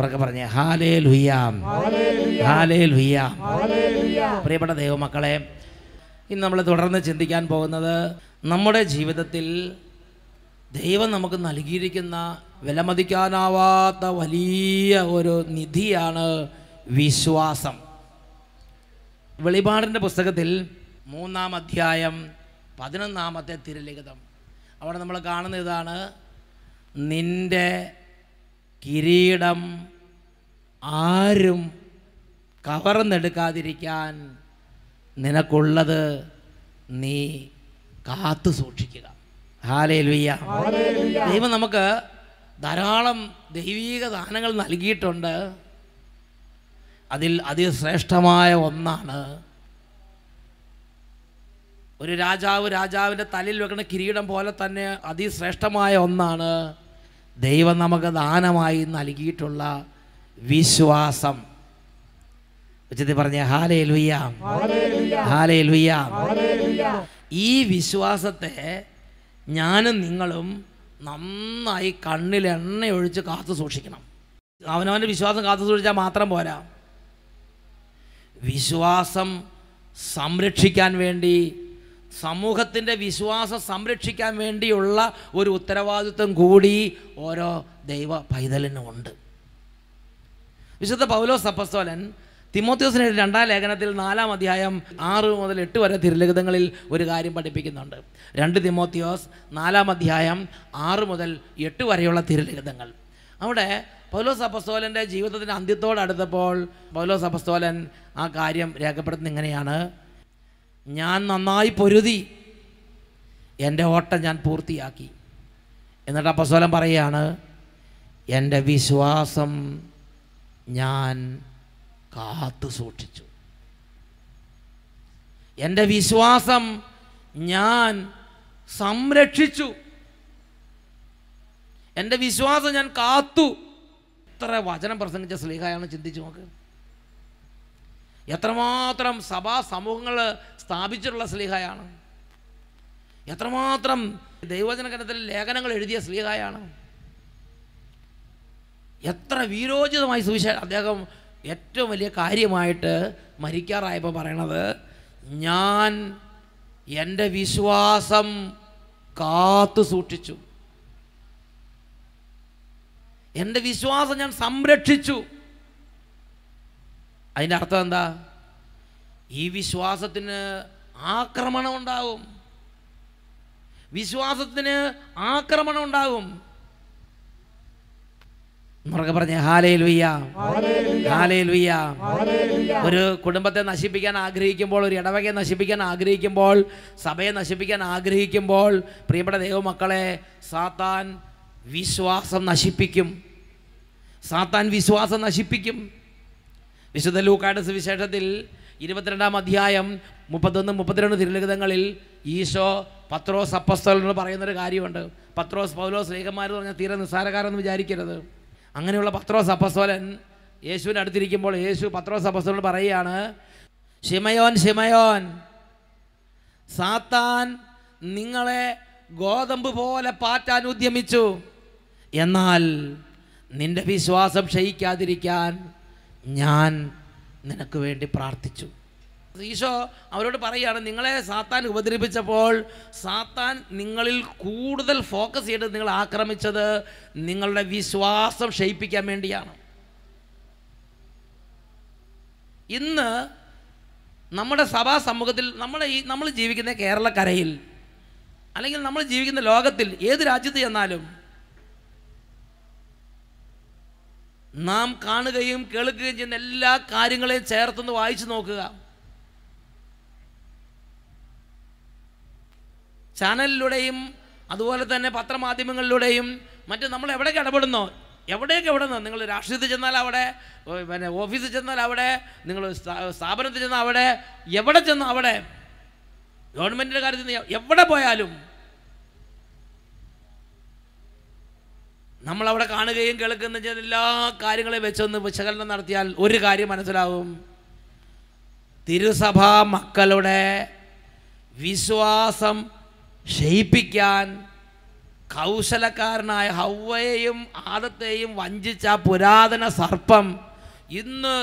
ഉറക്കെ പറഞ്ഞേ ഹാലേ ലുയാം ഹാലേ ലുയാം പ്രിയപ്പെട്ട ദൈവമക്കളെ ഇന്ന് നമ്മൾ തുടർന്ന് ചിന്തിക്കാൻ പോകുന്നത് നമ്മുടെ ജീവിതത്തിൽ ദൈവം നമുക്ക് നൽകിയിരിക്കുന്ന വിലമതിക്കാനാവാത്ത വലിയ ഒരു നിധിയാണ് വിശ്വാസം വെളിപാടിൻ്റെ പുസ്തകത്തിൽ മൂന്നാം അധ്യായം പതിനൊന്നാമത്തെ തിരുലിഖിതം അവിടെ നമ്മൾ കാണുന്ന ഇതാണ് നിൻ്റെ കിരീടം ആരും കവർന്നെടുക്കാതിരിക്കാൻ നിനക്കുള്ളത് നീ കാത്തു സൂക്ഷിക്കുക ഹാലേ ലുയ്യ ദൈവം നമുക്ക് ധാരാളം ദൈവീക ദാനങ്ങൾ നൽകിയിട്ടുണ്ട് അതിൽ അതിശ്രേഷ്ഠമായ ഒന്നാണ് ഒരു രാജാവ് രാജാവിൻ്റെ തലയിൽ വെക്കുന്ന കിരീടം പോലെ തന്നെ അതിശ്രേഷ്ഠമായ ഒന്നാണ് ദൈവം നമുക്ക് ദാനമായി നൽകിയിട്ടുള്ള വിശ്വാസം ഉച്ചത്തിൽ പറഞ്ഞ ഹാലേ ലുയ്യാം ഹാലേ ലുയ്യാം ഈ വിശ്വാസത്തെ ഞാനും നിങ്ങളും നന്നായി കണ്ണിൽ എണ്ണ ഒഴിച്ച് കാത്തു സൂക്ഷിക്കണം അവനവൻ്റെ വിശ്വാസം കാത്തു സൂക്ഷിച്ചാൽ മാത്രം പോരാ വിശ്വാസം സംരക്ഷിക്കാൻ വേണ്ടി സമൂഹത്തിൻ്റെ വിശ്വാസം സംരക്ഷിക്കാൻ വേണ്ടിയുള്ള ഒരു ഉത്തരവാദിത്വം കൂടി ഓരോ ദൈവ പൈതലിനും ഉണ്ട് വിശുദ്ധ പൗലോ സപ്പസ്തോലൻ തിമോത്യോസിന് രണ്ടാം ലേഖനത്തിൽ നാലാം അധ്യായം ആറ് മുതൽ എട്ട് വരെ തിരുലിഖിതങ്ങളിൽ ഒരു കാര്യം പഠിപ്പിക്കുന്നുണ്ട് രണ്ട് തിമോത്യോസ് നാലാം അധ്യായം ആറ് മുതൽ എട്ട് വരെയുള്ള തിരുലിഖിതങ്ങൾ അവിടെ പൗലോസ് അപ്പസ്തോലൻ്റെ ജീവിതത്തിൻ്റെ അന്ത്യത്തോടടുത്തപ്പോൾ പൗലോസ് അപ്പസ്തോലൻ ആ കാര്യം രേഖപ്പെടുത്തുന്ന ഇങ്ങനെയാണ് ഞാൻ നന്നായി പൊരുതി എൻ്റെ ഓട്ടം ഞാൻ പൂർത്തിയാക്കി എന്നിട്ട് അപ്പസ്വലം പറയുകയാണ് എൻ്റെ വിശ്വാസം ഞാൻ കാത്തു സൂക്ഷിച്ചു എൻ്റെ വിശ്വാസം ഞാൻ സംരക്ഷിച്ചു എൻ്റെ വിശ്വാസം ഞാൻ കാത്തു ഇത്ര വചനം പ്രസംഗിച്ച സ്ലീഹയാണ് ചിന്തിച്ചു നോക്ക് എത്രമാത്രം സഭാ സമൂഹങ്ങൾ സ്ഥാപിച്ചിട്ടുള്ള സ്ലീഹയാണ് എത്രമാത്രം ദൈവജനകരത്തിൽ ലേഖനങ്ങൾ എഴുതിയ സ്ലീഹയാണ് എത്ര വീരോചിതമായി സുവിശേഷം അദ്ദേഹം ഏറ്റവും വലിയ കാര്യമായിട്ട് മരിക്കാറായപ്പോൾ പറയണത് ഞാൻ എൻ്റെ വിശ്വാസം കാത്തു സൂക്ഷിച്ചു എൻ്റെ വിശ്വാസം ഞാൻ സംരക്ഷിച്ചു അതിൻ്റെ അർത്ഥം എന്താ ഈ വിശ്വാസത്തിന് ആക്രമണം ഉണ്ടാകും വിശ്വാസത്തിന് ആക്രമണം ഉണ്ടാകും മുറുകെ പറഞ്ഞ ഹാലയിൽ വയ്യ ഹാലയിൽ വയ്യ ഒരു കുടുംബത്തെ നശിപ്പിക്കാൻ ആഗ്രഹിക്കുമ്പോൾ ഒരു ഇടവകയെ നശിപ്പിക്കാൻ ആഗ്രഹിക്കുമ്പോൾ സഭയെ നശിപ്പിക്കാൻ ആഗ്രഹിക്കുമ്പോൾ പ്രിയപ്പെട്ട ദൈവമക്കളെ സാത്താൻ വിശ്വാസം നശിപ്പിക്കും സാത്താൻ വിശ്വാസം നശിപ്പിക്കും വിശുദ്ധ ലൂക്കാട് സുവിശേഷത്തിൽ ഇരുപത്തിരണ്ടാം അധ്യായം മുപ്പത്തൊന്ന് മുപ്പത്തിരണ്ട് തിരുലിഖിതങ്ങളിൽ ഈശോ പത്രോസ് അപ്പസ്തോലെന്ന് പറയുന്നൊരു കാര്യമുണ്ട് പത്രോസ് പൗലോസ് ലേഖന്മാർ എന്ന് പറഞ്ഞാൽ തീരെ നിസ്സാരകാരെന്ന് വിചാരിക്കരുത് അങ്ങനെയുള്ള പത്രോസ് അപ്പസ്തോലൻ യേശുവിൻ്റെ അടുത്തിരിക്കുമ്പോൾ യേശു പത്രോസ് അപ്പസ്തോൽ പറയുകയാണ് ഷിമയോൻ ഷിമയോൻ സാത്താൻ നിങ്ങളെ ഗോതമ്പ് പോലെ പാറ്റാൻ ഉദ്യമിച്ചു എന്നാൽ നിന്റെ വിശ്വാസം ക്ഷയിക്കാതിരിക്കാൻ ഞാൻ നിനക്ക് വേണ്ടി പ്രാർത്ഥിച്ചു ഈശോ അവരോട് പറയുകയാണ് നിങ്ങളെ സാത്താൻ ഉപദ്രവിച്ചപ്പോൾ സാത്താൻ നിങ്ങളിൽ കൂടുതൽ ഫോക്കസ് ചെയ്ത് നിങ്ങൾ ആക്രമിച്ചത് നിങ്ങളുടെ വിശ്വാസം ക്ഷയിപ്പിക്കാൻ വേണ്ടിയാണ് ഇന്ന് നമ്മുടെ സഭാ സമൂഹത്തിൽ നമ്മൾ ഈ നമ്മൾ ജീവിക്കുന്ന കേരളക്കരയിൽ അല്ലെങ്കിൽ നമ്മൾ ജീവിക്കുന്ന ലോകത്തിൽ ഏത് രാജ്യത്ത് ചെന്നാലും നാം കാണുകയും കേൾക്കുകയും ചെയ്യുന്ന എല്ലാ കാര്യങ്ങളെയും ചേർത്തൊന്ന് വായിച്ചു നോക്കുക ചാനലിലൂടെയും അതുപോലെ തന്നെ പത്രമാധ്യമങ്ങളിലൂടെയും മറ്റ് നമ്മൾ എവിടേക്ക് ഇടപെടുന്നോ എവിടേക്ക് എവിടുന്നോ നിങ്ങൾ രാഷ്ട്രീയത്തിൽ ചെന്നാൽ അവിടെ പിന്നെ ഓഫീസിൽ ചെന്നാൽ അവിടെ നിങ്ങൾ സ്ഥാപനത്തിൽ ചെന്നാൽ അവിടെ എവിടെ ചെന്നാൽ അവിടെ ഗവൺമെൻറ്റിൻ്റെ കാര്യത്തിൽ എവിടെ പോയാലും നമ്മൾ അവിടെ കാണുകയും കേൾക്കുന്ന എല്ലാ കാര്യങ്ങളെ വെച്ചൊന്ന് വിശകലനം നടത്തിയാൽ ഒരു കാര്യം മനസ്സിലാവും തിരുസഭ മക്കളുടെ വിശ്വാസം ക്ഷയിപ്പിക്കാൻ കൗശലക്കാരനായ ഹൗവയെയും ആദത്തെയും വഞ്ചിച്ച പുരാതന സർപ്പം ഇന്ന്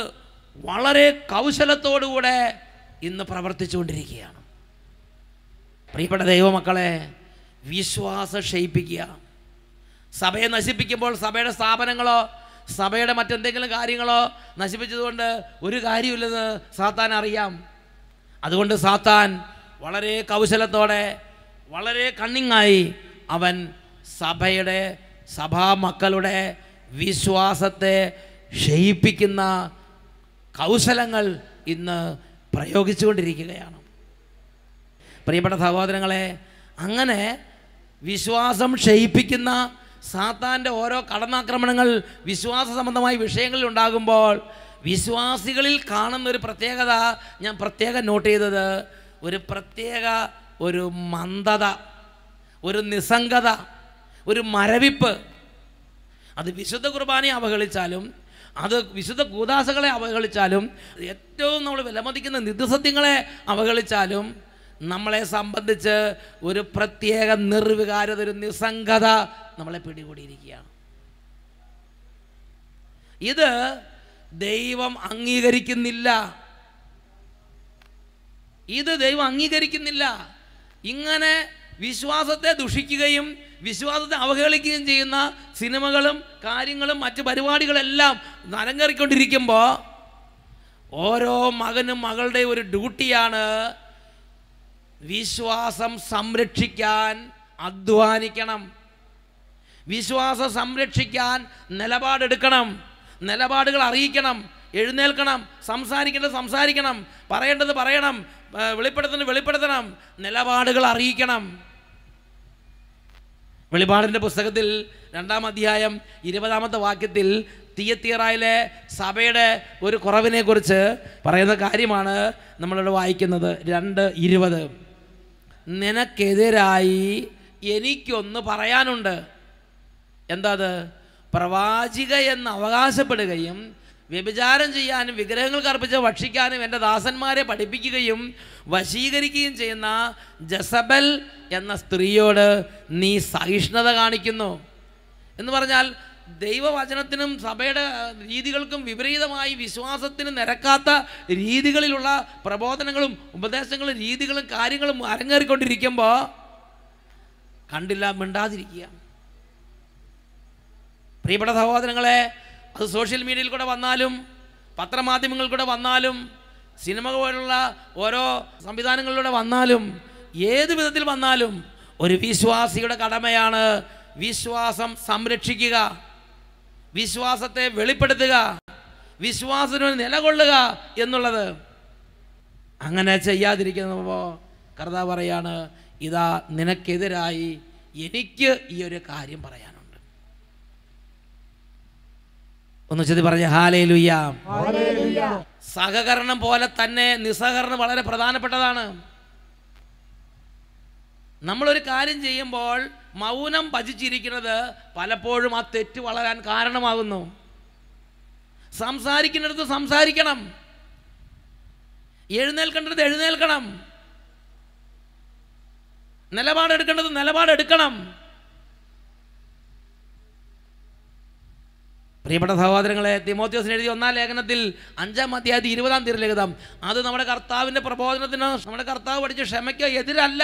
വളരെ കൗശലത്തോടുകൂടെ ഇന്ന് പ്രവർത്തിച്ചുകൊണ്ടിരിക്കുകയാണ് പ്രിയപ്പെട്ട ദൈവമക്കളെ വിശ്വാസം ക്ഷയിപ്പിക്കുക സഭയെ നശിപ്പിക്കുമ്പോൾ സഭയുടെ സ്ഥാപനങ്ങളോ സഭയുടെ മറ്റെന്തെങ്കിലും കാര്യങ്ങളോ നശിപ്പിച്ചതുകൊണ്ട് ഒരു കാര്യമില്ലെന്ന് സാത്താൻ അറിയാം അതുകൊണ്ട് സാത്താൻ വളരെ കൗശലത്തോടെ വളരെ കണ്ണിങ്ങായി അവൻ സഭയുടെ സഭാ മക്കളുടെ വിശ്വാസത്തെ ക്ഷയിപ്പിക്കുന്ന കൗശലങ്ങൾ ഇന്ന് പ്രയോഗിച്ചുകൊണ്ടിരിക്കുകയാണ് പ്രിയപ്പെട്ട സഹോദരങ്ങളെ അങ്ങനെ വിശ്വാസം ക്ഷയിപ്പിക്കുന്ന സാത്താൻ്റെ ഓരോ കടന്നാക്രമണങ്ങൾ വിശ്വാസ സംബന്ധമായ വിഷയങ്ങളിൽ ഉണ്ടാകുമ്പോൾ വിശ്വാസികളിൽ കാണുന്ന ഒരു പ്രത്യേകത ഞാൻ പ്രത്യേകം നോട്ട് ചെയ്തത് ഒരു പ്രത്യേക ഒരു മന്ദത ഒരു നിസ്സംഗത ഒരു മരവിപ്പ് അത് വിശുദ്ധ കുർബാനയെ അവഹേളിച്ചാലും അത് വിശുദ്ധ കൂതാശകളെ അവഹേളിച്ചാലും ഏറ്റവും നമ്മൾ വിലമതിക്കുന്ന നിത്യസത്യങ്ങളെ അവഹേളിച്ചാലും നമ്മളെ സംബന്ധിച്ച് ഒരു പ്രത്യേക നിർവികാരത ഒരു നിസ്സംഗത നമ്മളെ പിടികൂടിയിരിക്കുകയാണ് ഇത് ദൈവം അംഗീകരിക്കുന്നില്ല ഇത് ദൈവം അംഗീകരിക്കുന്നില്ല ഇങ്ങനെ വിശ്വാസത്തെ ദുഷിക്കുകയും വിശ്വാസത്തെ അവഹേളിക്കുകയും ചെയ്യുന്ന സിനിമകളും കാര്യങ്ങളും മറ്റ് പരിപാടികളെല്ലാം നരങ്ങേറിക്കൊണ്ടിരിക്കുമ്പോൾ ഓരോ മകനും മകളുടെ ഒരു ഡ്യൂട്ടിയാണ് വിശ്വാസം സംരക്ഷിക്കാൻ അധ്വാനിക്കണം വിശ്വാസം സംരക്ഷിക്കാൻ നിലപാടെടുക്കണം നിലപാടുകൾ അറിയിക്കണം എഴുന്നേൽക്കണം സംസാരിക്കേണ്ടത് സംസാരിക്കണം പറയേണ്ടത് പറയണം വെളിപ്പെടുത്തേണ്ടത് വെളിപ്പെടുത്തണം നിലപാടുകൾ അറിയിക്കണം വെളിപാടിൻ്റെ പുസ്തകത്തിൽ രണ്ടാം അധ്യായം ഇരുപതാമത്തെ വാക്യത്തിൽ തീയത്തിയറായിലെ സഭയുടെ ഒരു കുറവിനെക്കുറിച്ച് പറയുന്ന കാര്യമാണ് നമ്മളിവിടെ വായിക്കുന്നത് രണ്ട് ഇരുപത് നിനക്കെതിരായി എനിക്കൊന്ന് പറയാനുണ്ട് എന്താ അത് പ്രവാചിക എന്ന് അവകാശപ്പെടുകയും വ്യഭിചാരം ചെയ്യാനും വിഗ്രഹങ്ങൾക്ക് അർപ്പിച്ച് ഭക്ഷിക്കാനും എൻ്റെ ദാസന്മാരെ പഠിപ്പിക്കുകയും വശീകരിക്കുകയും ചെയ്യുന്ന ജസബൽ എന്ന സ്ത്രീയോട് നീ സഹിഷ്ണുത കാണിക്കുന്നു എന്ന് പറഞ്ഞാൽ ദൈവവചനത്തിനും സഭയുടെ രീതികൾക്കും വിപരീതമായി വിശ്വാസത്തിന് നിരക്കാത്ത രീതികളിലുള്ള പ്രബോധനങ്ങളും ഉപദേശങ്ങളും രീതികളും കാര്യങ്ങളും അരങ്ങേറിക്കൊണ്ടിരിക്കുമ്പോൾ കണ്ടില്ല മിണ്ടാതിരിക്കുകയാണ് പ്രിയപ്പെട്ട സഹോദരങ്ങളെ അത് സോഷ്യൽ മീഡിയയിൽ കൂടെ വന്നാലും പത്രമാധ്യമങ്ങളിൽ കൂടെ വന്നാലും സിനിമ പോലുള്ള ഓരോ സംവിധാനങ്ങളിലൂടെ വന്നാലും ഏത് വിധത്തിൽ വന്നാലും ഒരു വിശ്വാസിയുടെ കടമയാണ് വിശ്വാസം സംരക്ഷിക്കുക വിശ്വാസത്തെ വെളിപ്പെടുത്തുക വിശ്വാസത്തിന് നിലകൊള്ളുക എന്നുള്ളത് അങ്ങനെ ചെയ്യാതിരിക്കുമ്പോൾ കർത്താവ് പറയാണ് ഇതാ നിനക്കെതിരായി എനിക്ക് ഈ ഒരു കാര്യം പറയാം ഒന്ന് ചെതി പറഞ്ഞ ഹാലേ ലുയ്യ സഹകരണം പോലെ തന്നെ നിസ്സഹകരണം വളരെ പ്രധാനപ്പെട്ടതാണ് നമ്മളൊരു കാര്യം ചെയ്യുമ്പോൾ മൗനം ഭജിച്ചിരിക്കുന്നത് പലപ്പോഴും ആ തെറ്റ് വളരാൻ കാരണമാകുന്നു സംസാരിക്കുന്നിടത്ത് സംസാരിക്കണം എഴുന്നേൽക്കേണ്ടത് എഴുന്നേൽക്കണം നിലപാടെടുക്കേണ്ടത് നിലപാടെടുക്കണം പ്രിയപ്പെട്ട സഹോദരങ്ങളെ തിമോത്യോസ് എഴുതിയ ഒന്നാം ലേഖനത്തിൽ അഞ്ചാം അധ്യായത്തിൽ ഇരുപതാം തീയതി ലഘിതം അത് നമ്മുടെ കർത്താവിൻ്റെ പ്രബോധനത്തിന് നമ്മുടെ കർത്താവ് പഠിച്ച ക്ഷമയ്ക്ക് എതിരല്ല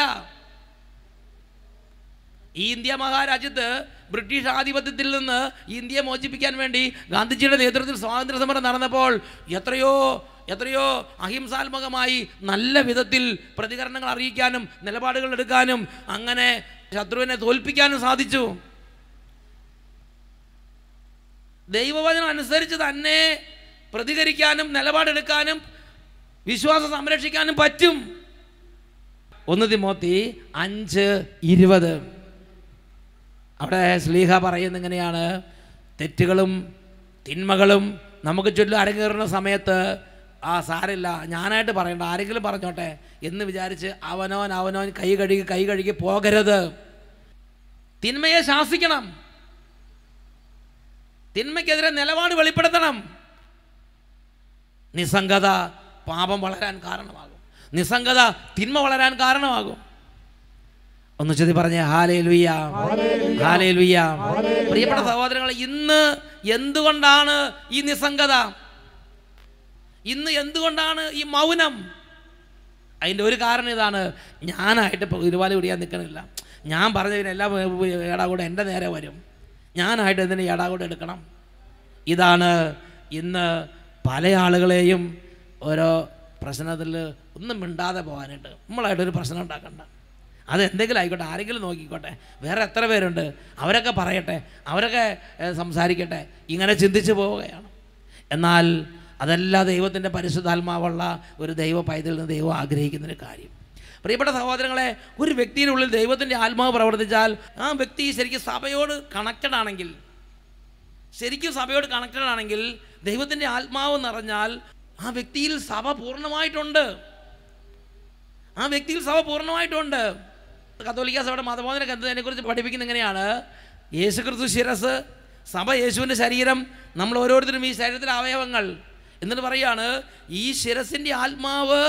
ഈ ഇന്ത്യ മഹാരാജ്യത്ത് ബ്രിട്ടീഷ് ആധിപത്യത്തിൽ നിന്ന് ഇന്ത്യയെ മോചിപ്പിക്കാൻ വേണ്ടി ഗാന്ധിജിയുടെ നേതൃത്വത്തിൽ സ്വാതന്ത്ര്യ സമരം നടന്നപ്പോൾ എത്രയോ എത്രയോ അഹിംസാത്മകമായി നല്ല വിധത്തിൽ പ്രതികരണങ്ങൾ അറിയിക്കാനും നിലപാടുകൾ എടുക്കാനും അങ്ങനെ ശത്രുവിനെ തോൽപ്പിക്കാനും സാധിച്ചു ദൈവവചനം അനുസരിച്ച് തന്നെ പ്രതികരിക്കാനും നിലപാടെടുക്കാനും വിശ്വാസം സംരക്ഷിക്കാനും പറ്റും ഒന്ന് തിമോത്തി അഞ്ച് ഇരുപത് അവിടെ സ്ലീഹ പറയുന്ന എങ്ങനെയാണ് തെറ്റുകളും തിന്മകളും നമുക്ക് ചുറ്റും അരങ്ങേറുന്ന സമയത്ത് ആ സാരില്ല ഞാനായിട്ട് പറയണ്ട ആരെങ്കിലും പറഞ്ഞോട്ടെ എന്ന് വിചാരിച്ച് അവനോൻ അവനോൻ കൈ കഴുകി കൈ കഴുകി പോകരുത് തിന്മയെ ശാസിക്കണം തിന്മയ്ക്കെതിരെ നിലപാട് വെളിപ്പെടുത്തണം നിസ്സംഗത പാപം വളരാൻ കാരണമാകും നിസ്സംഗത തിന്മ വളരാൻ കാരണമാകും ഒന്ന് ചെതി പറഞ്ഞ ഹാലേ ലുയ്യ ഹാലേ ലുയ്യ പ്രിയപ്പെട്ട സഹോദരങ്ങൾ ഇന്ന് എന്തുകൊണ്ടാണ് ഈ നിസ്സംഗത ഇന്ന് എന്തുകൊണ്ടാണ് ഈ മൗനം അതിൻ്റെ ഒരു കാരണം ഇതാണ് ഞാനായിട്ട് ഇപ്പോൾ ഇരുപാലി പിടിക്കാൻ നിൽക്കണില്ല ഞാൻ പറഞ്ഞതിന് എല്ലാ ഏടാ കൂടെ എൻ്റെ നേരെ വരും ഞാനായിട്ട് ഇതിന് ഏടാകൂടെ എടുക്കണം ഇതാണ് ഇന്ന് പല ആളുകളെയും ഓരോ പ്രശ്നത്തിൽ ഒന്നും മിണ്ടാതെ പോകാനായിട്ട് നമ്മളായിട്ടൊരു പ്രശ്നം ഉണ്ടാക്കണ്ട അതെന്തെങ്കിലും ആയിക്കോട്ടെ ആരെങ്കിലും നോക്കിക്കോട്ടെ വേറെ എത്ര പേരുണ്ട് അവരൊക്കെ പറയട്ടെ അവരൊക്കെ സംസാരിക്കട്ടെ ഇങ്ങനെ ചിന്തിച്ചു പോവുകയാണ് എന്നാൽ അതല്ല ദൈവത്തിൻ്റെ പരിശുദ്ധാത്മാവുള്ള ഒരു ദൈവ പൈതൽ നിന്ന് ദൈവം ആഗ്രഹിക്കുന്നൊരു കാര്യം പ്രിയപ്പെട്ട സഹോദരങ്ങളെ ഒരു വ്യക്തിയുടെ ഉള്ളിൽ ദൈവത്തിൻ്റെ ആത്മാവ് പ്രവർത്തിച്ചാൽ ആ വ്യക്തി ശരിക്കും സഭയോട് കണക്റ്റഡ് ആണെങ്കിൽ ശരിക്കും സഭയോട് കണക്റ്റഡ് ആണെങ്കിൽ ദൈവത്തിൻ്റെ ആത്മാവ് നിറഞ്ഞാൽ ആ വ്യക്തിയിൽ സഭ പൂർണ്ണമായിട്ടുണ്ട് ആ വ്യക്തിയിൽ സഭ പൂർണ്ണമായിട്ടുണ്ട് കത്തോലിക്ക സഭയുടെ മതബോധന കുറിച്ച് പഠിപ്പിക്കുന്ന എങ്ങനെയാണ് ക്രിസ്തു ശിരസ് സഭ യേശുവിൻ്റെ ശരീരം നമ്മൾ ഓരോരുത്തരും ഈ ശരീരത്തിലെ അവയവങ്ങൾ എന്നിട്ട് പറയുകയാണ് ഈ ശിരസിൻ്റെ ആത്മാവ്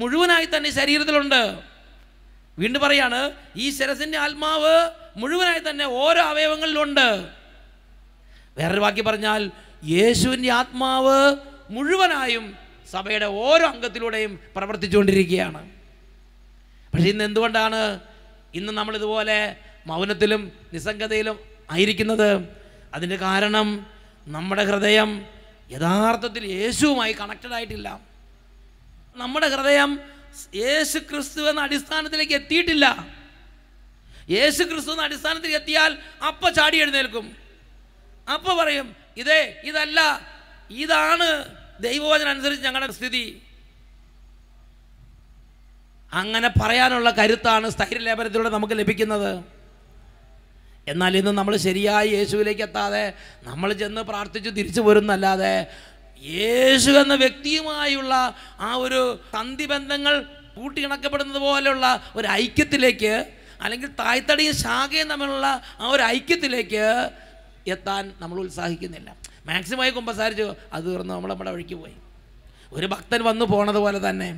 മുഴുവനായി തന്നെ ശരീരത്തിലുണ്ട് വീണ്ടും പറയാണ് ഈ ശിരസിൻ്റെ ആത്മാവ് മുഴുവനായി തന്നെ ഓരോ അവയവങ്ങളിലുണ്ട് വേറൊരു വാക്യം പറഞ്ഞാൽ യേശുവിൻ്റെ ആത്മാവ് മുഴുവനായും സഭയുടെ ഓരോ അംഗത്തിലൂടെയും പ്രവർത്തിച്ചുകൊണ്ടിരിക്കുകയാണ് പക്ഷേ ഇന്ന് എന്തുകൊണ്ടാണ് ഇന്ന് നമ്മളിതുപോലെ മൗനത്തിലും നിസ്സംഗതയിലും ആയിരിക്കുന്നത് അതിൻ്റെ കാരണം നമ്മുടെ ഹൃദയം യഥാർത്ഥത്തിൽ യേശുവുമായി കണക്റ്റഡ് ആയിട്ടില്ല നമ്മുടെ ഹൃദയം യേശു ക്രിസ്തു എന്ന അടിസ്ഥാനത്തിലേക്ക് എത്തിയിട്ടില്ല യേശു ക്രിസ്തു എന്ന അടിസ്ഥാനത്തിൽ എത്തിയാൽ അപ്പ ചാടി എഴുന്നേൽക്കും അപ്പ പറയും ഇതേ ഇതല്ല ഇതാണ് ദൈവവചന അനുസരിച്ച് ഞങ്ങളുടെ സ്ഥിതി അങ്ങനെ പറയാനുള്ള കരുത്താണ് സ്ഥൈര്യലേപനത്തിലൂടെ നമുക്ക് ലഭിക്കുന്നത് എന്നാൽ ഇന്ന് നമ്മൾ ശരിയായി യേശുവിലേക്ക് എത്താതെ നമ്മൾ ചെന്ന് പ്രാർത്ഥിച്ചു തിരിച്ചു വരുന്നല്ലാതെ യേശു എന്ന വ്യക്തിയുമായുള്ള ആ ഒരു സന്ധിബന്ധങ്ങൾ കൂട്ടിയിണക്കപ്പെടുന്നത് പോലെയുള്ള ഒരു ഐക്യത്തിലേക്ക് അല്ലെങ്കിൽ തായ്തടിയും ശാഖയും തമ്മിലുള്ള ആ ഒരു ഐക്യത്തിലേക്ക് എത്താൻ നമ്മൾ ഉത്സാഹിക്കുന്നില്ല മാക്സിമമായി കുമ്പസാരിച്ചു അത് തീർന്ന് നമ്മൾ നമ്മുടെ വഴിക്ക് പോയി ഒരു ഭക്തൻ വന്നു പോണത് പോലെ തന്നെ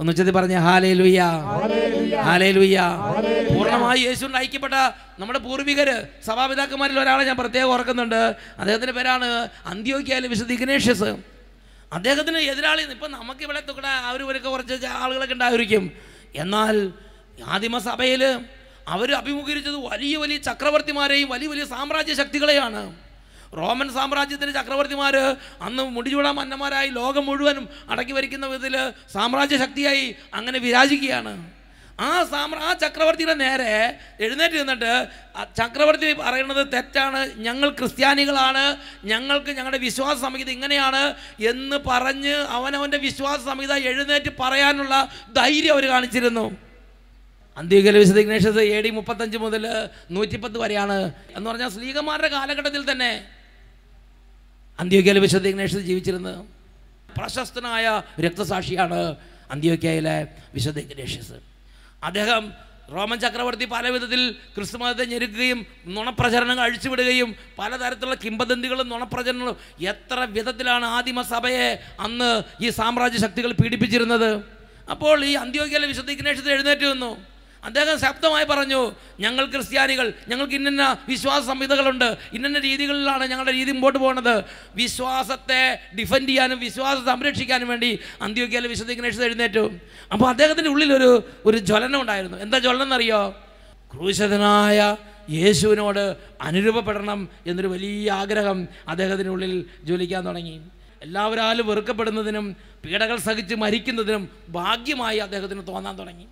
ഒന്നുച്ചത്തി പറഞ്ഞ ഹാലേ ലുയ്യ ഹാലേ ലുയ്യ കാരണമായി യേശു ഐക്യപ്പെട്ട നമ്മുടെ പൂർവികര് സഭാപിതാക്കന്മാരിൽ ഒരാളെ ഞാൻ പ്രത്യേകം ഓർക്കുന്നുണ്ട് അദ്ദേഹത്തിൻ്റെ പേരാണ് അന്ത്യോക്കിയാലും വിശുദ്ധ ഇഗ്നേഷ്യസ് അദ്ദേഹത്തിന് എതിരാളി ഇപ്പം നമുക്ക് ഇവിടെ തുക്കട അവർ ഇവരൊക്കെ കുറച്ച് ആളുകളൊക്കെ ഉണ്ടായിരിക്കും എന്നാൽ ആദിമസഭയിൽ അവർ അഭിമുഖീകരിച്ചത് വലിയ വലിയ ചക്രവർത്തിമാരെയും വലിയ വലിയ സാമ്രാജ്യ ശക്തികളെയാണ് റോമൻ സാമ്രാജ്യത്തിൻ്റെ ചക്രവർത്തിമാർ അന്ന് മുടിചൂടാൻ മന്നന്മാരായി ലോകം മുഴുവനും അടക്കി വരിക്കുന്ന വിധത്തിൽ സാമ്രാജ്യ ശക്തിയായി അങ്ങനെ വിരാജിക്കുകയാണ് ആ സാമ്ര ആ ചക്രവർത്തിയുടെ നേരെ എഴുന്നേറ്റ് നിന്നിട്ട് ചക്രവർത്തി പറയുന്നത് തെറ്റാണ് ഞങ്ങൾ ക്രിസ്ത്യാനികളാണ് ഞങ്ങൾക്ക് ഞങ്ങളുടെ വിശ്വാസ സംഹിത ഇങ്ങനെയാണ് എന്ന് പറഞ്ഞ് അവനവൻ്റെ വിശ്വാസ സംഹിത എഴുന്നേറ്റ് പറയാനുള്ള ധൈര്യം അവർ കാണിച്ചിരുന്നു അന്ത്യകല വിശുദ്ധ ഇഗ്നേഷ്യസ് എ ഡി മുപ്പത്തഞ്ച് മുതൽ നൂറ്റിപ്പത്ത് വരെയാണ് എന്ന് പറഞ്ഞാൽ സ്ത്രീകന്മാരുടെ കാലഘട്ടത്തിൽ തന്നെ അന്ത്യോക്കയിലെ വിശുദ്ധ ഇഗ്നേഷ്യസ് ജീവിച്ചിരുന്നത് പ്രശസ്തനായ രക്തസാക്ഷിയാണ് അന്ത്യോക്കയിലെ വിശുദ്ധ ഇഗ്നേഷ്യസ് അദ്ദേഹം റോമൻ ചക്രവർത്തി വിധത്തിൽ ക്രിസ്തു മതത്തെ ഞെരുക്കുകയും നുണപ്രചരണങ്ങൾ അഴിച്ചുവിടുകയും പലതരത്തിലുള്ള കിംബദന്തികളും നുണപ്രചരണങ്ങളും എത്ര വിധത്തിലാണ് ആദിമസഭയെ അന്ന് ഈ സാമ്രാജ്യ ശക്തികൾ പീഡിപ്പിച്ചിരുന്നത് അപ്പോൾ ഈ അന്ത്യോഗ്യയിലെ വിശുദ്ധ എഴുന്നേറ്റ് വന്നു അദ്ദേഹം ശബ്ദമായി പറഞ്ഞു ഞങ്ങൾ ക്രിസ്ത്യാനികൾ ഞങ്ങൾക്ക് ഇന്ന വിശ്വാസ സംഹിതകളുണ്ട് ഇന്ന രീതികളിലാണ് ഞങ്ങളുടെ രീതി മുമ്പോട്ട് പോകുന്നത് വിശ്വാസത്തെ ഡിഫെൻഡ് ചെയ്യാനും വിശ്വാസം സംരക്ഷിക്കാനും വേണ്ടി അന്ത്യോക്കിയാൽ വിശുദ്ധ ഇഗ്നേഷ്യസ് എഴുന്നേറ്റു അപ്പോൾ അദ്ദേഹത്തിൻ്റെ ഉള്ളിലൊരു ഒരു ജ്വലനം ഉണ്ടായിരുന്നു എന്താ ജ്വലനം എന്നറിയോ ക്രൂശതനായ യേശുവിനോട് അനുരൂപപ്പെടണം എന്നൊരു വലിയ ആഗ്രഹം ഉള്ളിൽ ജ്വലിക്കാൻ തുടങ്ങി എല്ലാവരാലും വെറുക്കപ്പെടുന്നതിനും പീഡകൾ സഹിച്ച് മരിക്കുന്നതിനും ഭാഗ്യമായി അദ്ദേഹത്തിന് തോന്നാൻ തുടങ്ങി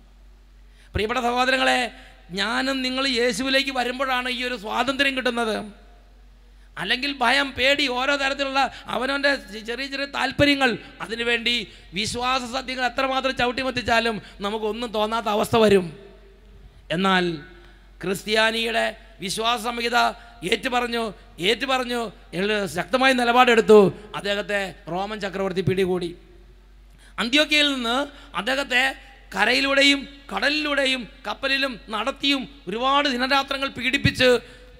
പ്രിയപ്പെട്ട സഹോദരങ്ങളെ ഞാനും നിങ്ങൾ യേശുവിലേക്ക് വരുമ്പോഴാണ് ഈ ഒരു സ്വാതന്ത്ര്യം കിട്ടുന്നത് അല്ലെങ്കിൽ ഭയം പേടി ഓരോ തരത്തിലുള്ള അവനവൻ്റെ ചെറിയ ചെറിയ താല്പര്യങ്ങൾ അതിനുവേണ്ടി വിശ്വാസ സത്യങ്ങൾ എത്രമാത്രം ചവിട്ടിമത്തിച്ചാലും നമുക്കൊന്നും തോന്നാത്ത അവസ്ഥ വരും എന്നാൽ ക്രിസ്ത്യാനിയുടെ വിശ്വാസ സംഹിത ഏറ്റുപറഞ്ഞു ഏറ്റുപറഞ്ഞു ശക്തമായ നിലപാടെടുത്തു അദ്ദേഹത്തെ റോമൻ ചക്രവർത്തി പിടികൂടി അന്ത്യോക്കയിൽ നിന്ന് അദ്ദേഹത്തെ കരയിലൂടെയും കടലിലൂടെയും കപ്പലിലും നടത്തിയും ഒരുപാട് ദിനരാത്രങ്ങൾ പീഡിപ്പിച്ച്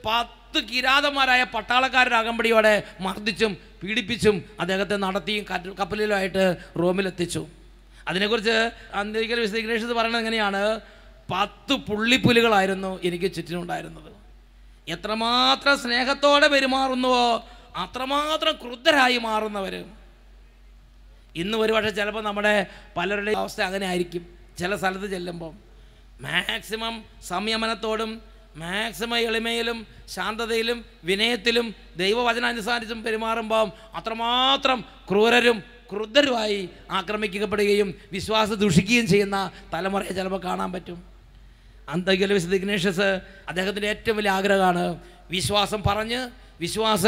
പത്ത് കിരാതന്മാരായ പട്ടാളക്കാരുടെ അകമ്പടിയോടെ മർദ്ദിച്ചും പീഡിപ്പിച്ചും അദ്ദേഹത്തെ നടത്തിയും കപ്പലിലുമായിട്ട് റോമിലെത്തിച്ചു അതിനെക്കുറിച്ച് അന്തരിക്കൽ വിശദീകരിച്ചത് ഇഗ്നേഷ്യസ് പറയുന്നത് എങ്ങനെയാണ് പത്ത് പുള്ളിപ്പുലികളായിരുന്നു എനിക്ക് ചുറ്റിനുണ്ടായിരുന്നത് എത്രമാത്രം സ്നേഹത്തോടെ പെരുമാറുന്നുവോ അത്രമാത്രം ക്രുദ്ധരായി മാറുന്നവർ ഇന്ന് ഒരുപക്ഷെ ചിലപ്പോൾ നമ്മുടെ പലരുടെയും അവസ്ഥ അങ്ങനെ ആയിരിക്കും ചില സ്ഥലത്ത് ചെല്ലുമ്പോൾ മാക്സിമം സംയമനത്തോടും മാക്സിമം എളിമയിലും ശാന്തതയിലും വിനയത്തിലും ദൈവവചനാനുസാരിച്ചും പെരുമാറുമ്പോൾ അത്രമാത്രം ക്രൂരരും ക്രുദ്ധരുമായി ആക്രമിക്കപ്പെടുകയും വിശ്വാസം ദുഷിക്കുകയും ചെയ്യുന്ന തലമുറയെ ചിലപ്പോൾ കാണാൻ പറ്റും അന്തകില വിശുദ്ധ ഇഗ്നേഷ്യസ് അദ്ദേഹത്തിൻ്റെ ഏറ്റവും വലിയ ആഗ്രഹമാണ് വിശ്വാസം പറഞ്ഞ് വിശ്വാസ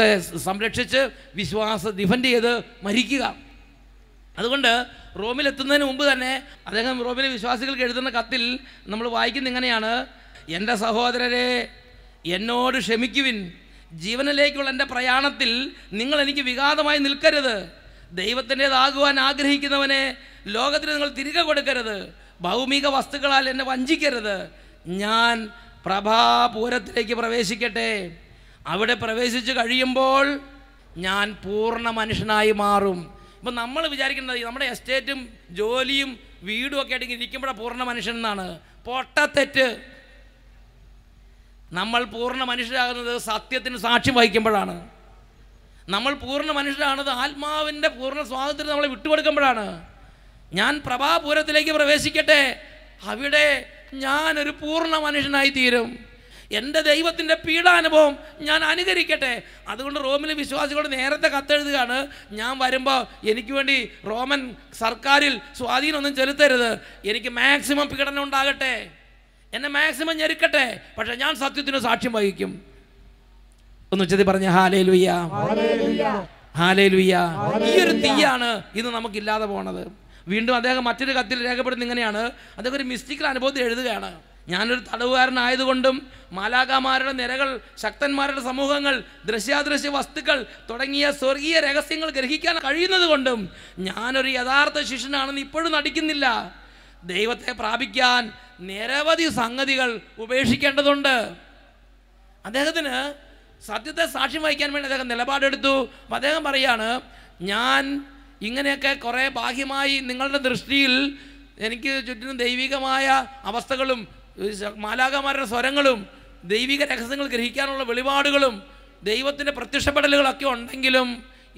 സംരക്ഷിച്ച് വിശ്വാസം ഡിഫെൻഡ് ചെയ്ത് മരിക്കുക അതുകൊണ്ട് റോമിലെത്തുന്നതിന് മുമ്പ് തന്നെ അദ്ദേഹം റോമിലെ വിശ്വാസികൾക്ക് എഴുതുന്ന കത്തിൽ നമ്മൾ വായിക്കുന്ന ഇങ്ങനെയാണ് എൻ്റെ സഹോദരരെ എന്നോട് ക്ഷമിക്കുവിൻ ജീവനിലേക്കുള്ള എൻ്റെ പ്രയാണത്തിൽ നിങ്ങൾ എനിക്ക് വിഘാതമായി നിൽക്കരുത് ദൈവത്തിൻ്റെതാകുവാൻ ആഗ്രഹിക്കുന്നവനെ ലോകത്തിന് നിങ്ങൾ തിരികെ കൊടുക്കരുത് ഭൗമിക വസ്തുക്കളാൽ എന്നെ വഞ്ചിക്കരുത് ഞാൻ പ്രഭാപൂരത്തിലേക്ക് പ്രവേശിക്കട്ടെ അവിടെ പ്രവേശിച്ചു കഴിയുമ്പോൾ ഞാൻ പൂർണ്ണ മനുഷ്യനായി മാറും അപ്പം നമ്മൾ വിചാരിക്കുന്നത് നമ്മുടെ എസ്റ്റേറ്റും ജോലിയും വീടും ഒക്കെ ആയിട്ട് ഇരിക്കുമ്പോഴാണ് പൂർണ്ണ മനുഷ്യൻ എന്നാണ് പൊട്ടത്തെറ്റ് നമ്മൾ പൂർണ്ണ മനുഷ്യരാകുന്നത് സത്യത്തിന് സാക്ഷ്യം വഹിക്കുമ്പോഴാണ് നമ്മൾ പൂർണ്ണ മനുഷ്യരാണത് ആത്മാവിൻ്റെ പൂർണ്ണ സ്വാതന്ത്ര്യം നമ്മളെ വിട്ടുകൊടുക്കുമ്പോഴാണ് ഞാൻ പ്രഭാപൂരത്തിലേക്ക് പ്രവേശിക്കട്ടെ അവിടെ ഞാനൊരു പൂർണ്ണ മനുഷ്യനായി തീരും എൻ്റെ ദൈവത്തിൻ്റെ പീഡാനുഭവം ഞാൻ അനുകരിക്കട്ടെ അതുകൊണ്ട് റോമിലെ വിശ്വാസികളോട് നേരത്തെ കത്തെഴുതുകയാണ് ഞാൻ വരുമ്പോൾ എനിക്ക് വേണ്ടി റോമൻ സർക്കാരിൽ സ്വാധീനമൊന്നും ചെലുത്തരുത് എനിക്ക് മാക്സിമം പീഡനം ഉണ്ടാകട്ടെ എന്നെ മാക്സിമം ഞെരുക്കട്ടെ പക്ഷെ ഞാൻ സത്യത്തിന് സാക്ഷ്യം വഹിക്കും ഒന്ന് ഉച്ചത്തിൽ പറഞ്ഞ ഹാലേ ലുയ്യ ഹാലേ ലുയ്യ ഈ ഒരു തീയാണ് ഇത് നമുക്കില്ലാതെ പോണത് വീണ്ടും അദ്ദേഹം മറ്റൊരു കത്തിൽ രേഖപ്പെടുന്ന ഇങ്ങനെയാണ് അദ്ദേഹം ഒരു മിസ്റ്റേക്കൽ അനുഭവത്തിൽ എഴുതുകയാണ് ഞാനൊരു തടവുകാരനായതുകൊണ്ടും മാലാകാമാരുടെ നിരകൾ ശക്തന്മാരുടെ സമൂഹങ്ങൾ ദൃശ്യാദൃശ്യ വസ്തുക്കൾ തുടങ്ങിയ സ്വർഗീയ രഹസ്യങ്ങൾ ഗ്രഹിക്കാൻ കഴിയുന്നത് കൊണ്ടും ഞാനൊരു യഥാർത്ഥ ശിഷ്യനാണെന്ന് ഇപ്പോഴും നടിക്കുന്നില്ല ദൈവത്തെ പ്രാപിക്കാൻ നിരവധി സംഗതികൾ ഉപേക്ഷിക്കേണ്ടതുണ്ട് അദ്ദേഹത്തിന് സത്യത്തെ സാക്ഷ്യം വഹിക്കാൻ വേണ്ടി അദ്ദേഹം നിലപാടെടുത്തു അപ്പം അദ്ദേഹം പറയാണ് ഞാൻ ഇങ്ങനെയൊക്കെ കുറേ ബാഹ്യമായി നിങ്ങളുടെ ദൃഷ്ടിയിൽ എനിക്ക് ചുറ്റിനും ദൈവികമായ അവസ്ഥകളും മാലാകമാരുടെ സ്വരങ്ങളും ദൈവിക രഹസ്യങ്ങൾ ഗ്രഹിക്കാനുള്ള വെളിപാടുകളും ദൈവത്തിൻ്റെ പ്രത്യക്ഷപ്പെടലുകളൊക്കെ ഉണ്ടെങ്കിലും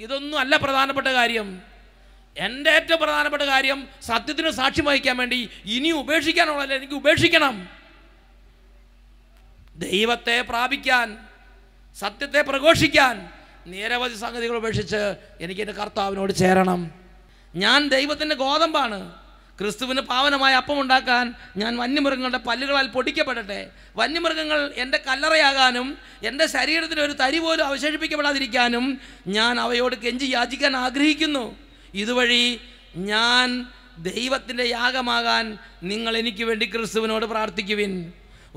ഇതൊന്നും അല്ല പ്രധാനപ്പെട്ട കാര്യം എൻ്റെ ഏറ്റവും പ്രധാനപ്പെട്ട കാര്യം സത്യത്തിന് സാക്ഷ്യം വഹിക്കാൻ വേണ്ടി ഇനി ഉപേക്ഷിക്കാനുള്ള എനിക്ക് ഉപേക്ഷിക്കണം ദൈവത്തെ പ്രാപിക്കാൻ സത്യത്തെ പ്രഘോഷിക്കാൻ നിരവധി സംഗതികൾ ഉപേക്ഷിച്ച് എനിക്ക് എൻ്റെ കർത്താവിനോട് ചേരണം ഞാൻ ദൈവത്തിൻ്റെ ഗോതമ്പാണ് ക്രിസ്തുവിന് പാവനമായ ഉണ്ടാക്കാൻ ഞാൻ വന്യമൃഗങ്ങളുടെ പല്ലുകളാൽ പൊടിക്കപ്പെടട്ടെ വന്യമൃഗങ്ങൾ എൻ്റെ കല്ലറയാകാനും എൻ്റെ ശരീരത്തിന് ഒരു തരി പോലും അവശേഷിപ്പിക്കപ്പെടാതിരിക്കാനും ഞാൻ അവയോട് കെഞ്ചി യാചിക്കാൻ ആഗ്രഹിക്കുന്നു ഇതുവഴി ഞാൻ ദൈവത്തിൻ്റെ യാഗമാകാൻ നിങ്ങൾ എനിക്ക് വേണ്ടി ക്രിസ്തുവിനോട് പ്രാർത്ഥിക്കുവിൻ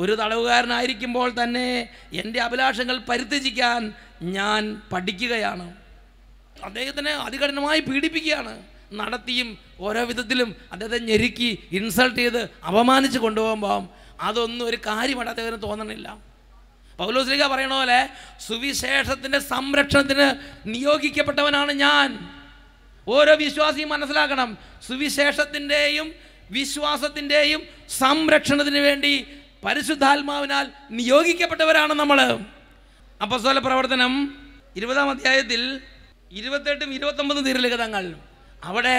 ഒരു തടവുകാരനായിരിക്കുമ്പോൾ തന്നെ എൻ്റെ അഭിലാഷങ്ങൾ പരിത്യജിക്കാൻ ഞാൻ പഠിക്കുകയാണ് അദ്ദേഹത്തിനെ അതികഠിനമായി പീഡിപ്പിക്കുകയാണ് നടത്തിയും ഓരോ വിധത്തിലും അദ്ദേഹത്തെ ഞെരുക്കി ഇൻസൾട്ട് ചെയ്ത് അപമാനിച്ച് കൊണ്ടുപോകുമ്പോൾ അതൊന്നും ഒരു കാര്യമായിട്ട് അദ്ദേഹത്തിന് തോന്നണില്ല പൗലോസ്ലിക പറയണ പോലെ സുവിശേഷത്തിൻ്റെ സംരക്ഷണത്തിന് നിയോഗിക്കപ്പെട്ടവനാണ് ഞാൻ ഓരോ വിശ്വാസിയും മനസ്സിലാക്കണം സുവിശേഷത്തിൻ്റെയും വിശ്വാസത്തിൻ്റെയും സംരക്ഷണത്തിന് വേണ്ടി പരിശുദ്ധാത്മാവിനാൽ നിയോഗിക്കപ്പെട്ടവരാണ് നമ്മൾ അപ്പസ്വല പ്രവർത്തനം ഇരുപതാം അധ്യായത്തിൽ ഇരുപത്തെട്ടും ഇരുപത്തൊമ്പതും തീരലേഖതങ്ങൾ അവിടെ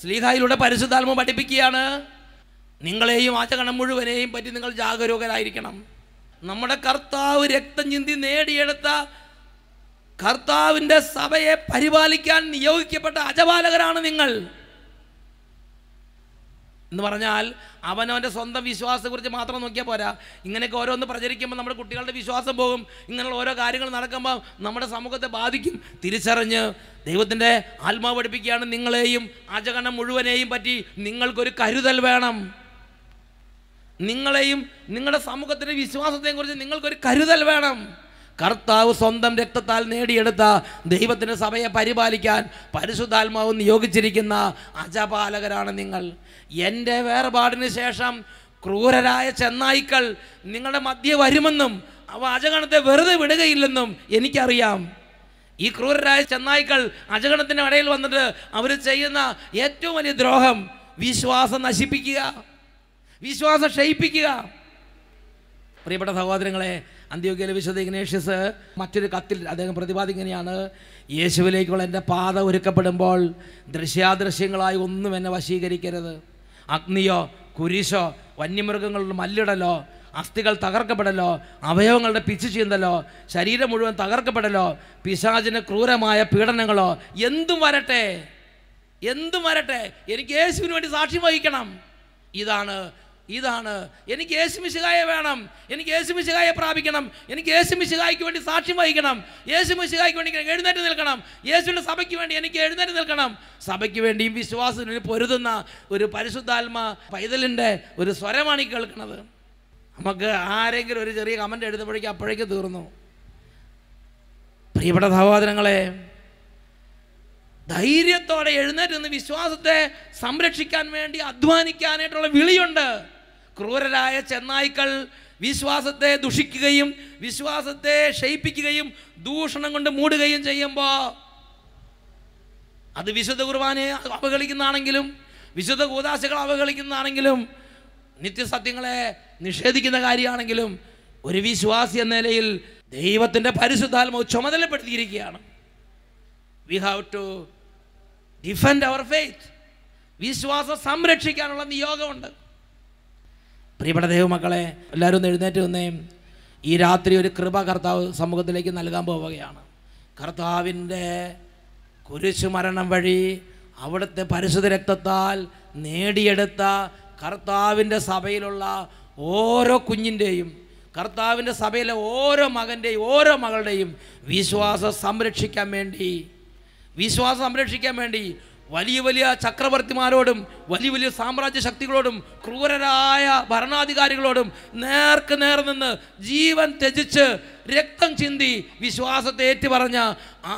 സ്ലീഹായിലൂടെ പരിശുദ്ധാത്മ പഠിപ്പിക്കുകയാണ് നിങ്ങളെയും ആ മുഴുവനെയും പറ്റി നിങ്ങൾ ജാഗരൂകരായിരിക്കണം നമ്മുടെ കർത്താവ് രക്തം ചിന്തി നേടിയെടുത്ത കർത്താവിൻ്റെ സഭയെ പരിപാലിക്കാൻ നിയോഗിക്കപ്പെട്ട അജപാലകരാണ് നിങ്ങൾ എന്ന് പറഞ്ഞാൽ അവനവൻ്റെ സ്വന്തം വിശ്വാസത്തെക്കുറിച്ച് മാത്രം നോക്കിയാൽ പോരാ ഇങ്ങനെയൊക്കെ ഓരോന്ന് പ്രചരിക്കുമ്പോൾ നമ്മുടെ കുട്ടികളുടെ വിശ്വാസം പോകും ഇങ്ങനെയുള്ള ഓരോ കാര്യങ്ങൾ നടക്കുമ്പോൾ നമ്മുടെ സമൂഹത്തെ ബാധിക്കും തിരിച്ചറിഞ്ഞ് ദൈവത്തിൻ്റെ ആത്മാവ് പഠിപ്പിക്കുകയാണ് നിങ്ങളെയും അജഗണം മുഴുവനെയും പറ്റി നിങ്ങൾക്കൊരു കരുതൽ വേണം നിങ്ങളെയും നിങ്ങളുടെ സമൂഹത്തിൻ്റെ വിശ്വാസത്തെക്കുറിച്ച് നിങ്ങൾക്കൊരു കരുതൽ വേണം കർത്താവ് സ്വന്തം രക്തത്താൽ നേടിയെടുത്ത ദൈവത്തിൻ്റെ സഭയെ പരിപാലിക്കാൻ പരിശുദ്ധാത്മാവ് നിയോഗിച്ചിരിക്കുന്ന അജപാലകരാണ് നിങ്ങൾ എൻ്റെ വേർപാടിന് ശേഷം ക്രൂരരായ ചെന്നായ്ക്കൾ നിങ്ങളുടെ മധ്യ വരുമെന്നും അവ അജഗണത്തെ വെറുതെ വിടുകയില്ലെന്നും എനിക്കറിയാം ഈ ക്രൂരരായ ചെന്നായ്ക്കൾ അജഗണത്തിൻ്റെ ഇടയിൽ വന്നിട്ട് അവർ ചെയ്യുന്ന ഏറ്റവും വലിയ ദ്രോഹം വിശ്വാസം നശിപ്പിക്കുക വിശ്വാസം ക്ഷയിപ്പിക്കുക പ്രിയപ്പെട്ട സഹോദരങ്ങളെ അന്ത്യോഗ്യയിലെ വിശുദ്ധ ഇഗ്നേഷ്യസ് മറ്റൊരു കത്തിൽ അദ്ദേഹം ഇങ്ങനെയാണ് യേശുവിലേക്കുള്ള എൻ്റെ പാത ഒരുക്കപ്പെടുമ്പോൾ ദൃശ്യാദൃശ്യങ്ങളായി ഒന്നും എന്നെ വശീകരിക്കരുത് അഗ്നിയോ കുരിശോ വന്യമൃഗങ്ങളുടെ മല്ലിടലോ അസ്ഥികൾ തകർക്കപ്പെടലോ അവയവങ്ങളുടെ പിച്ച് ചീന്തലോ ശരീരം മുഴുവൻ തകർക്കപ്പെടലോ പിശാചിന് ക്രൂരമായ പീഡനങ്ങളോ എന്തും വരട്ടെ എന്തും വരട്ടെ എനിക്ക് യേശുവിന് വേണ്ടി സാക്ഷ്യം വഹിക്കണം ഇതാണ് ഇതാണ് എനിക്ക് യേശുമിശിഹായെ വേണം എനിക്ക് യേശുമിശിഹായെ പ്രാപിക്കണം എനിക്ക് യേശുമിശിഹായ്ക്ക് വേണ്ടി സാക്ഷ്യം വഹിക്കണം യേശുമിശിഹായ്ക്ക് വേണ്ടി എഴുന്നേറ്റ് നിൽക്കണം യേശുവിൻ്റെ സഭയ്ക്ക് വേണ്ടി എനിക്ക് എഴുന്നേറ്റ് നിൽക്കണം സഭയ്ക്ക് വേണ്ടിയും വിശ്വാസത്തിന് പൊരുതുന്ന ഒരു പരിശുദ്ധാത്മ പൈതലിൻ്റെ ഒരു സ്വരമാണ് ഈ കേൾക്കുന്നത് നമുക്ക് ആരെങ്കിലും ഒരു ചെറിയ കമൻ്റ് എഴുതുമ്പോഴേക്കും അപ്പോഴേക്ക് തീർന്നു പ്രിയപ്പെട്ട സഹോദരങ്ങളെ ധൈര്യത്തോടെ എഴുന്നേറ്റ് നിന്ന് വിശ്വാസത്തെ സംരക്ഷിക്കാൻ വേണ്ടി അധ്വാനിക്കാനായിട്ടുള്ള വിളിയുണ്ട് ക്രൂരരായ ചെന്നായ്ക്കൾ വിശ്വാസത്തെ ദുഷിക്കുകയും വിശ്വാസത്തെ ക്ഷയിപ്പിക്കുകയും ദൂഷണം കൊണ്ട് മൂടുകയും ചെയ്യുമ്പോൾ അത് വിശുദ്ധ കുർബാനയെ അവഗണിക്കുന്നതാണെങ്കിലും വിശുദ്ധ കൂതാശകൾ അവഗണിക്കുന്നതാണെങ്കിലും നിത്യസത്യങ്ങളെ നിഷേധിക്കുന്ന കാര്യമാണെങ്കിലും ഒരു വിശ്വാസി എന്ന നിലയിൽ ദൈവത്തിൻ്റെ പരിശുദ്ധാത്മാവ് ചുമതലപ്പെടുത്തിയിരിക്കുകയാണ് we have to defend our faith വിശ്വാസം സംരക്ഷിക്കാനുള്ള നിയോഗമുണ്ട് പ്രിയപ്പെട്ട ദൈവമക്കളെ എല്ലാവരും എഴുന്നേറ്റ് വന്നേ ഈ രാത്രി ഒരു കൃപ കർത്താവ് സമൂഹത്തിലേക്ക് നൽകാൻ പോവുകയാണ് കർത്താവിൻ്റെ കുരിശുമരണം വഴി അവിടുത്തെ പരിശുദ്ധ രക്തത്താൽ നേടിയെടുത്ത കർത്താവിൻ്റെ സഭയിലുള്ള ഓരോ കുഞ്ഞിൻ്റെയും കർത്താവിൻ്റെ സഭയിലെ ഓരോ മകൻ്റെയും ഓരോ മകളുടെയും വിശ്വാസം സംരക്ഷിക്കാൻ വേണ്ടി വിശ്വാസം സംരക്ഷിക്കാൻ വേണ്ടി വലിയ വലിയ ചക്രവർത്തിമാരോടും വലിയ വലിയ സാമ്രാജ്യ ശക്തികളോടും ക്രൂരരായ ഭരണാധികാരികളോടും നേർക്ക് നേർ നിന്ന് ജീവൻ ത്യജിച്ച് രക്തം ചിന്തി വിശ്വാസത്തെ ഏറ്റു പറഞ്ഞ ആ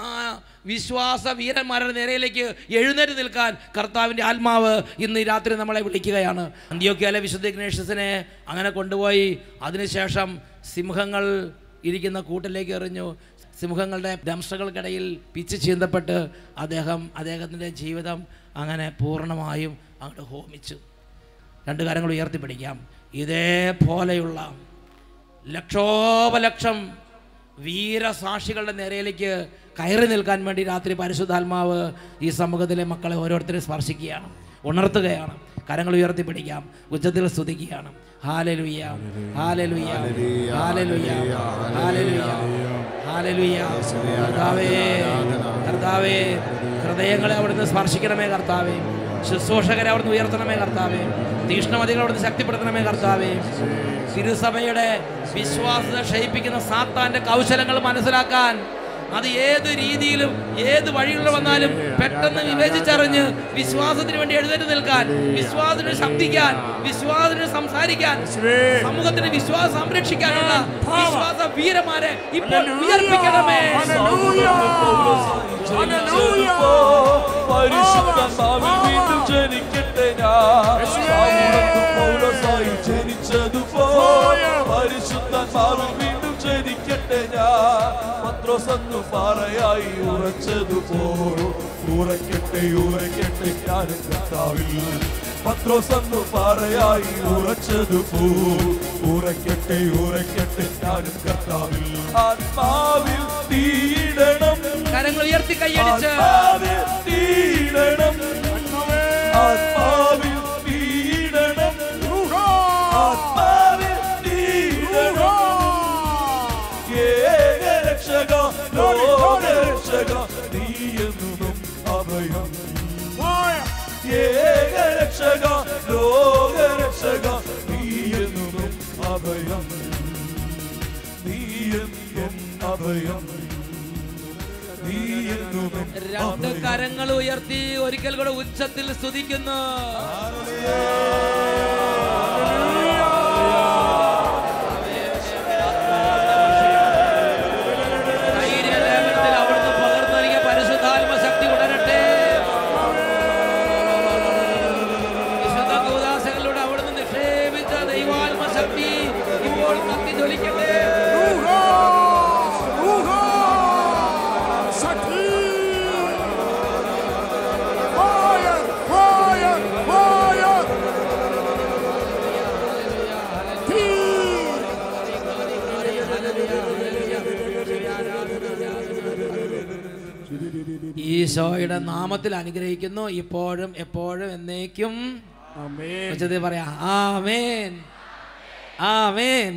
വിശ്വാസ വീരന്മാരുടെ നിരയിലേക്ക് എഴുന്നേറ്റ് നിൽക്കാൻ കർത്താവിൻ്റെ ആത്മാവ് ഇന്ന് രാത്രി നമ്മളെ വിളിക്കുകയാണ് അന്ത്യോക്കിയാലെ വിശുദ്ധ ഗണേഷസിനെ അങ്ങനെ കൊണ്ടുപോയി അതിനുശേഷം സിംഹങ്ങൾ ഇരിക്കുന്ന കൂട്ടിലേക്ക് എറിഞ്ഞു സിംഹങ്ങളുടെ ദംശകൾക്കിടയിൽ പിച്ച് ചീന്തപ്പെട്ട് അദ്ദേഹം അദ്ദേഹത്തിൻ്റെ ജീവിതം അങ്ങനെ പൂർണ്ണമായും അങ്ങോട്ട് ഹോമിച്ചു രണ്ട് കാര്യങ്ങൾ ഉയർത്തിപ്പിടിക്കാം ഇതേപോലെയുള്ള ലക്ഷോപലക്ഷം വീരസാക്ഷികളുടെ നേരയിലേക്ക് കയറി നിൽക്കാൻ വേണ്ടി രാത്രി പരിശുദ്ധാത്മാവ് ഈ സമൂഹത്തിലെ മക്കളെ ഓരോരുത്തരെ സ്പർശിക്കുകയാണ് ഉണർത്തുകയാണ് കരങ്ങൾ ഉയർത്തിപ്പിടിക്കാം ഉച്ചത്തിൽ സ്തുതിക്കുകയാണ് കർത്താവേ ഹൃദയങ്ങളെ അവിടുന്ന് സ്പർശിക്കണമേ കർത്താവേ ശുശ്രൂഷകരെ അവിടുന്ന് ഉയർത്തണമേ കർത്താവേ തീഷ്ണമതികളെ അവിടുന്ന് ശക്തിപ്പെടുത്തണമേ കർത്താവേ തിരുസഭയുടെ വിശ്വാസത ക്ഷയിപ്പിക്കുന്ന സാത്താന്റെ കൗശലങ്ങൾ മനസ്സിലാക്കാൻ അത് ഏത് രീതിയിലും ഏത് വഴികളിൽ വന്നാലും പെട്ടെന്ന് വിവേചിച്ചറിഞ്ഞ് വിശ്വാസത്തിന് വേണ്ടി എഴുതേറ്റ് നിൽക്കാൻ വിശ്വാസത്തിന് ശബ്ദിക്കാൻ വിശ്വാസത്തിന് സംസാരിക്കാൻ സമൂഹത്തിന്റെ വിശ്വാസം സംരക്ഷിക്കാനുള്ള വിശ്വാസ വീരമാരെ ഇപ്പോൾ ഉയർപ്പിക്കണമേ ജനിക്കട്ടെ ഞാൻ ജനിച്ചതുപോലെ പരിശുദ്ധ കേട്ടെ ഞാൻ മന്ത്രോസെന്നു പാറയായി ഉറച്ചതുപോലും ഊറക്കെട്ടെ ഊറക്കെട്ടെ ഞാൻ കർത്താവിൽ പത്രോസെന്നു പാറയായി ഉറച്ചതുപോൽ ഊറക്കെട്ടെ ഊറക്കെട്ടെ ഞാൻ കർത്താവിൽ ആത്മാവിൽ തീടണം കരങ്ങൾ ഉയർത്തി കൈയടിച്ച് ആത്മാവിൽ തീ രണ്ട് കരങ്ങൾ ഉയർത്തി ഒരിക്കൽ കൂടെ ഉച്ചത്തിൽ സ്തുതിക്കുന്നു യഹോയുടെ നാമത്തിൽ അനുഗ്രഹിക്കുന്നു ഇപ്പോഴും എപ്പോഴും എന്നേക്കും പറയാ ആമേൻ ആമേൻ